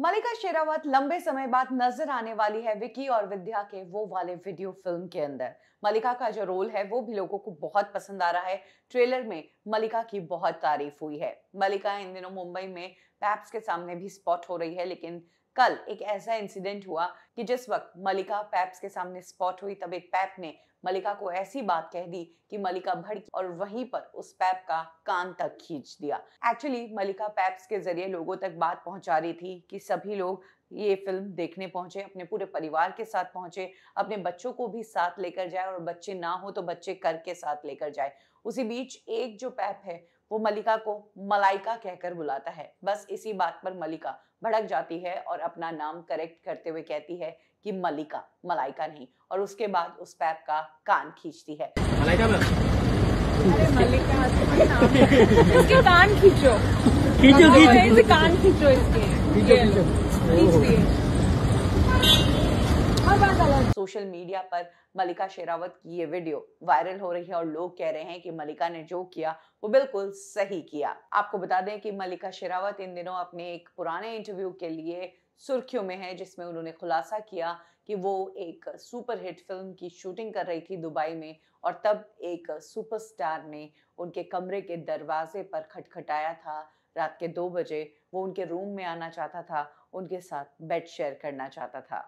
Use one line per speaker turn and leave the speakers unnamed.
मलिका शेरावत लंबे समय बाद नजर आने वाली है विकी और विद्या के वो वाले वीडियो फिल्म के अंदर मलिका का जो रोल है वो भी लोगों को बहुत पसंद आ रहा है ट्रेलर में मलिका की बहुत तारीफ हुई है मलिका इन दिनों मुंबई में पैप्स के सामने भी स्पॉट हो रही है लेकिन कल एक ऐसा इंसिडेंट हुआ कि जिस वक्त मलिका पैप्स के सामने स्पॉट हुई तब एक पैप ने मलिका को ऐसी बात कह दी कि मलिका भड़की और वहीं पर उस पैप का कान तक खींच दिया एक्चुअली मलिका पैप्स के जरिए लोगों तक बात पहुंचा रही थी कि सभी लोग ये फिल्म देखने पहुंचे अपने पूरे परिवार के साथ पहुंचे अपने बच्चों को भी साथ लेकर जाए और बच्चे ना हो तो बच्चे करके साथ लेकर जाए उसी बीच एक जो पैप है वो मलिका को मलाइका कहकर बुलाता है बस इसी बात पर मलिका भड़क जाती है और अपना नाम करेक्ट करते हुए कहती है कि मलिका मलाइका नहीं और उसके बाद उस पैप का कान खींचती है मलाइका मलिका इसके कान खींचो खींचो कान
खींचो इसके खींचो खींचो
सोशल मीडिया पर मलिका शेरावत की ये वीडियो वायरल हो रही है और लोग कह रहे हैं कि मलिका ने जो किया वो बिल्कुल सही किया आपको बता दें कि मलिका शेरावत इन दिनों अपने एक पुराने इंटरव्यू के लिए सुर्खियों में है जिसमें उन्होंने खुलासा किया कि वो एक सुपरहिट फिल्म की शूटिंग कर रही थी दुबई में और तब एक सुपरस्टार ने उनके कमरे के दरवाजे पर खटखटाया था रात के दो बजे वो उनके रूम में आना चाहता था उनके साथ बेड शेयर करना चाहता था